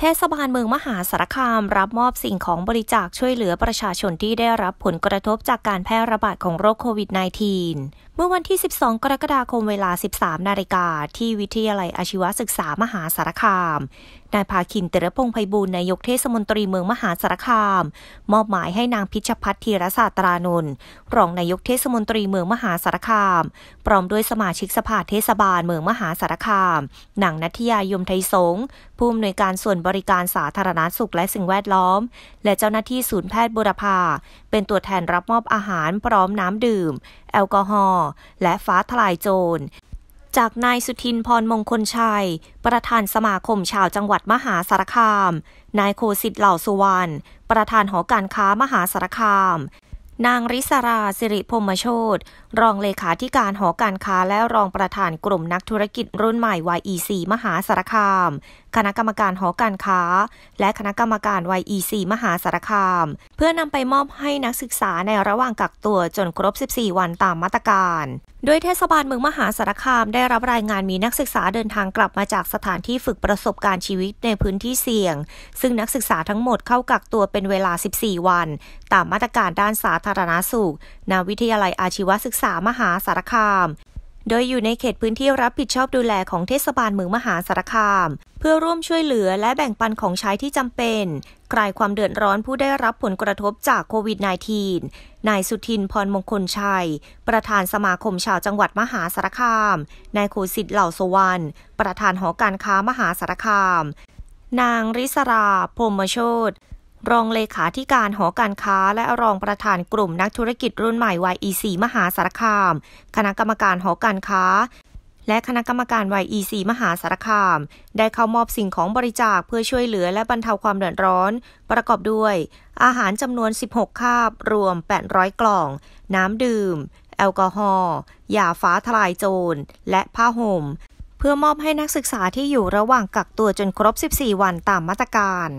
เทศบาลเมืองมหาสารคามรับมอบสิ่งของบริจาคช่วยเหลือประชาชนที่ได้รับผลกระทบจากการแพร่ระบาดของโรคโควิด -19 เมื่อวันที่ 12 กรกฎาคมเวลา 13นาฬิกาที่วิทยาลัยอาชีวศึกษามหาสารคาม นายภาคินเตระพงไพบูลนายกเทศมนตรีเมืองมหาสารคาม มอบหมายให้นางพิชพัฒน์ธีรศาสตรานนท์รองนายกเทศมนตรีเมืองมหาสารคามพร้อมด้วยสมาชิกสภาเทศบาลเมืองมหาสารคามนางนัทยายมไทยสงผู้อำนวยการส่วนบริการสาธารณาสุขและสิ่งแวดล้อม และเจ้าหน้าที่ศูนย์แพทย์บุรพาเป็นตัวแทนรับมอบอาหารพร้อมน้ำดื่มแอลกอฮอล์และฟ้าทลายโจร จากนายสุทินพรมงคลชัย ประธานสมาคมชาวจังหวัดมหาสารคาม นายโคสิทธิ์เหล่าสุวรรณประธานหอการค้ามหาสารคามนางริศราสิริพมโชตรองเลขาธิการหอการค้าและรองประธานกลุ่มนักธุรกิจรุ่นใหม่ YEC มหาสารคาม คณะกรรมการหอการค้า และคณะกรรมการ YEC มหาสารคาม เพื่อนำไปมอบให้นักศึกษาในระหว่างกักตัวจนครบ 14 วันตามมาตรการ โดยเทศบาลเมืองมหาสารคามได้รับรายงานมีนักศึกษาเดินทางกลับมาจากสถานที่ฝึกประสบการณ์ชีวิตในพื้นที่เสี่ยง ซึ่งนักศึกษาทั้งหมดเข้ากักตัวเป็นเวลา 14 วัน ตามมาตรการด้านสาธารณาสุขณวิทยาลัยอาชีวศึกษามหาสารคาม โดยอยู่ในเขตพื้นที่รับผิดชอบดูแลของเทศบาลเมืองมหาสารคาม เพื่อร่วมช่วยเหลือและแบ่งปันของใช้ที่จำเป็นกลายความเดือดร้อนผู้ได้รับผลกระทบจากโควิด -19 นายสุทิน พรมงคลชัย ประธานสมาคมชาวจังหวัดมหาสารคาม นายโคสิทธิ์ เหล่าสวรรค์ประธานหอการค้ามหาสารคาม นางริศราพรมโชตรองเลขาธิการหอการค้าและรองประธานกลุ่มนักธุรกิจรุ่นใหม่ YEC มหาสารคาม คณะกรรมการหอการค้า และคณะกรรมการ YEC มหาสารคาม ได้เข้ามอบสิ่งของบริจาคเพื่อช่วยเหลือและบรรเทาความเดือดร้อน ประกอบด้วย อาหารจำนวน 16คาบ รวม 800 กล่อง น้ำดื่ม แอลกอฮอล์ ยาฟ้าทลายโจร และผ้าห่ม เพื่อมอบให้นักศึกษาที่อยู่ระหว่างกักตัวจนครบ 14 วันตามมาตรการ